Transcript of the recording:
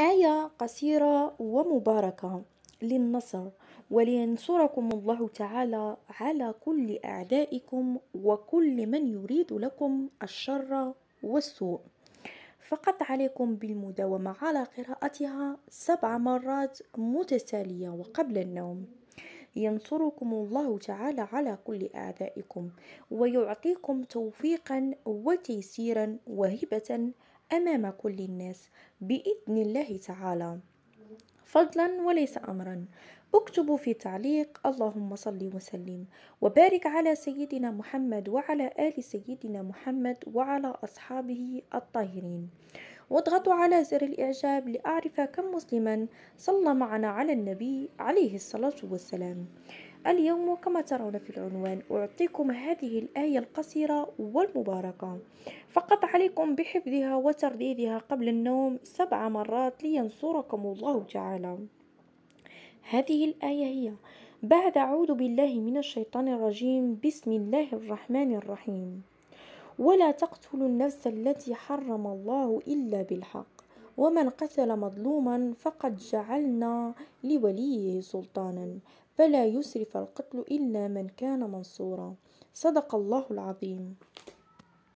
آية قصيرة ومباركة للنصر ولينصركم الله تعالى على كل أعدائكم وكل من يريد لكم الشر والسوء فقط عليكم بالمداومة على قراءتها سبع مرات متتالية وقبل النوم ينصركم الله تعالى على كل أعدائكم ويعطيكم توفيقا وتيسيرا وهبة أمام كل الناس بإذن الله تعالى فضلا وليس أمرا اكتبوا في تعليق اللهم صل وسلم وبارك على سيدنا محمد وعلى آل سيدنا محمد وعلى أصحابه الطاهرين واضغطوا على زر الإعجاب لأعرف كم مسلما صلى معنا على النبي عليه الصلاة والسلام اليوم كما ترون في العنوان أعطيكم هذه الآية القصيرة والمباركة فقط عليكم بحفظها وترديدها قبل النوم سبع مرات لينصركم الله تعالى هذه الآية هي بعد أعوذ بالله من الشيطان الرجيم بسم الله الرحمن الرحيم ولا تقتلوا النفس التي حرم الله إلا بالحق ومن قتل مظلوما فقد جعلنا لوليه سلطانا فلا يسرف القتل إلا من كان منصورا صدق الله العظيم